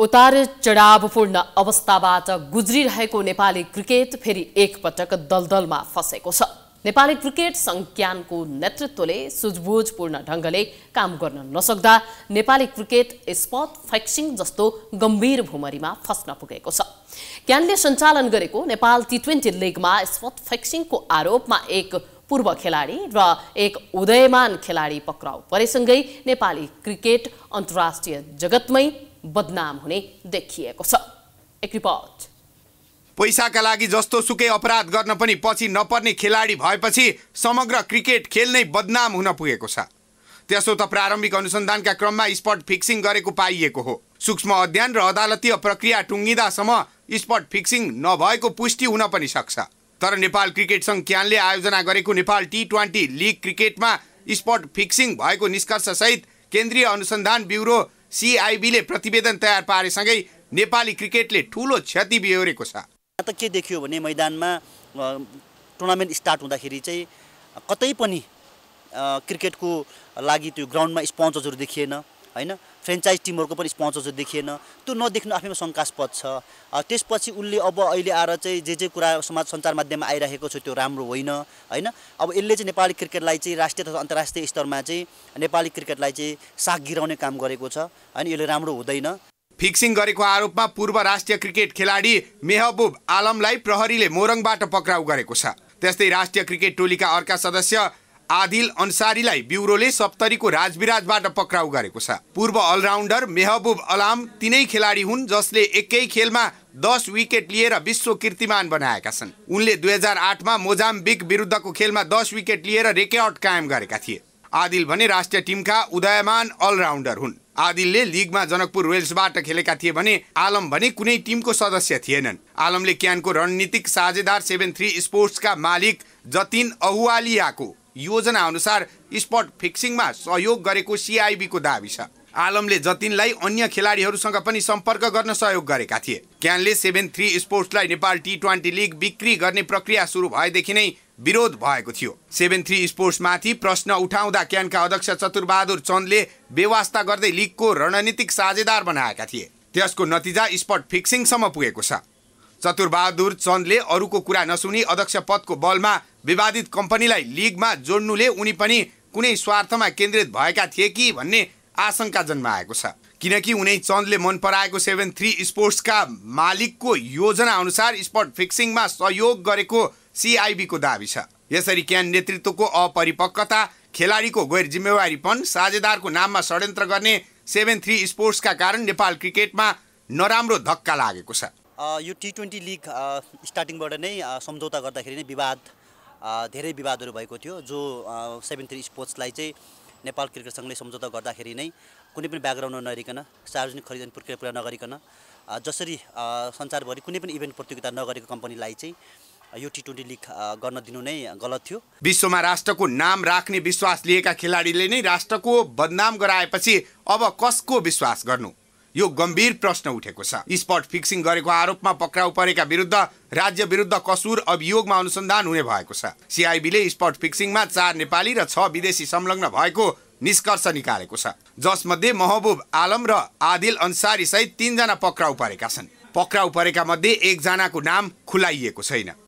उतार चढावपूर्ण अवस्थाबाट गुज्रिरहेको नेपाली क्रिकेट फेरि एकपटक दलदलमा फसेको छ नेपाली क्रिकेट सङ्ज्ञानको नेतृत्वले सुझबुझपूर्ण ढङ्गले काम गर्न नसक्दा नेपाली क्रिकेट स्पट फ्याक्सिङ जस्तो गम्भीर भुमरीमा फस्न पुगेको छ क्यानले सञ्चालन गरेको नेपाल टी ट्वेन्टी लिगमा स्पट फ्याक्सिङको आरोपमा एक पूर्व खेलाडी र एक उदयमान खेलाडी पक्राउ परेसँगै नेपाली क्रिकेट अन्तर्राष्ट्रिय जगतमै बदनाम हुने देखिएको छ एक रिपोर्ट पैसाका लागि जस्तो सुकै अपराध गर्न पनि पछि नपर्ने खेलाडी भएपछि समग्र क्रिकेट खेल नै बदनाम हुन पुगेको छ त्यसो त प्रारम्भिक अनुसन्धानका क्रममा स्पट फिक्सिङ गरेको पाइएको हो सूक्ष्म अध्ययन र अदालतीय प्रक्रिया टुङ्गिँदासम्म स्पट फिक्सिङ नभएको पुष्टि हुन पनि सक्छ तर नेपाल क्रिकेट सङ्घ क्यानले आयोजना गरेको नेपाल टी ट्वेन्टी लिग क्रिकेटमा स्पट फिक्सिङ भएको निष्कर्षसहित केन्द्रीय अनुसन्धान ब्युरो सिआइबीले प्रतिवेदन तयार पारेसँगै नेपाली क्रिकेटले ठुलो क्षति बिहोरेको छ त के देखियो भने मैदानमा टुर्नामेन्ट स्टार्ट हुँदाखेरि चाहिँ कतै पनि क्रिकेटको लागि त्यो ग्राउन्डमा स्पोन्सर्सहरू देखिएन होइन फ्रेन्चाइज टिमहरूको पनि चाहिँ देखिएन त्यो नदेख्नु आफैमा शङ्कास्पद छ त्यसपछि उसले अब अहिले आएर चाहिँ जे जे कुरा समाज सञ्चार माध्यममा आइरहेको छ त्यो राम्रो होइन होइन अब यसले चाहिँ नेपाली क्रिकेटलाई चाहिँ राष्ट्रिय तथा अन्तर्राष्ट्रिय स्तरमा चाहिँ नेपाली क्रिकेटलाई चाहिँ साग गिराउने काम गरेको छ होइन यसले राम्रो हुँदैन फिक्सिङ गरेको आरोपमा पूर्व राष्ट्रिय क्रिकेट खेलाडी मेहबुब आलमलाई प्रहरीले मोरङबाट पक्राउ गरेको छ त्यस्तै राष्ट्रिय क्रिकेट टोलीका अर्का सदस्य आदिल अन्सारीलाई ब्युरोले सप्तरीको राजविराजबाट पक्राउ गरेको छ पूर्व अलराउन्डर मेहबुब अलाम तिनै खेलाडी हुन् जसले एकै खेलमा दस विकेट लिएर विश्व कीर्तिमान बनाएका छन् उनले दुई हजार आठमा मोजाम्बिक विरुद्धको खेलमा दस विकेट लिएर रेकर्ड कायम गरेका थिए आदिल भने राष्ट्रिय टिमका उदयमान अलराउन्डर हुन् आदिलले लिगमा जनकपुर वेल्सबाट खेलेका थिए भने आलम भने कुनै टिमको सदस्य थिएनन् आलमले क्यानको रणनीतिक साझेदार सेभेन थ्री स्पोर्ट्सका मालिक जतिन अहुवालियाको योजना अनुसार स्पट फिक्सिङमा सहयोग गरेको सिआइबीको दावी छ आलमले जतिनलाई अन्य खेलाडीहरूसँग पनि सम्पर्क गर्न सहयोग गरेका थिए क्यानले सेभेन थ्री स्पोर्ट्सलाई नेपाल टी ट्वेन्टी लिग बिक्री गर्ने प्रक्रिया सुरु भएदेखि नै विरोध भएको थियो सेभेन थ्री स्पोर्ट्समाथि प्रश्न उठाउँदा क्यानका अध्यक्ष चतुरबहादुर चन्दले व्यवस्था गर्दै लिगको रणनीतिक साझेदार बनाएका थिए त्यसको नतिजा स्पट फिक्सिङसम्म पुगेको छ चतुरबहादुर चन्दले अरूको कुरा नसुनी अध्यक्ष पदको बलमा विवादित कम्पनीलाई लिगमा जोड्नुले उनी पनि कुनै स्वार्थमा केन्द्रित भएका थिए कि भन्ने आशंका जन्माएको छ किनकि उनै चन्दले मन पराएको सेभेन थ्री स्पोर्ट्सका मालिकको योजना अनुसार स्पट फिक्सिङमा सहयोग गरेको सिआइबीको दावी छ यसरी क्यान नेतृत्वको अपरिपक्वता खेलाडीको गैर जिम्मेवारीपन साझेदारको नाममा षड्यन्त्र गर्ने सेभेन थ्री स्पोर्ट्सका कारण नेपाल क्रिकेटमा नराम्रो धक्का लागेको छ यो टी ट्वेन्टी लिग स्टार्टिङबाट नै सम्झौता गर्दाखेरि नै विवाद धेरै विवादहरू भएको थियो जो सेभेन थ्री स्पोर्ट्सलाई चाहिँ नेपाल क्रिकेट सङ्घले सम्झौता गर्दाखेरि नै कुनै पनि ब्याकग्राउन्ड नगरिकन सार्वजनिक खरिदन प्रक्रिया पुरा नगरिकन जसरी संसारभरि कुनै पनि इभेन्ट प्रतियोगिता नगरेको कम्पनीलाई चाहिँ यो टी ट्वेन्टी लिग गर्न दिनु नै गलत थियो विश्वमा राष्ट्रको नाम राख्ने विश्वास लिएका खेलाडीले नै राष्ट्रको बदनाम गराएपछि अब कसको विश्वास गर्नु यो गम्भीर प्रश्न उठेको छ स्पट फिक्सिङ गरेको आरोपमा पक्राउ परेका विरुद्ध राज्य विरुद्ध कसुर अभियोगमा अनुसन्धान हुने भएको छ सिआइबीले स्पट फिक्सिङमा चार नेपाली र छ विदेशी संलग्न भएको निष्कर्ष निकालेको छ जसमध्ये महबुब आलम र आदिल अन्सारी सहित तिनजना पक्राउ परेका छन् पक्राउ परेका मध्ये एकजनाको नाम खुलाइएको छैन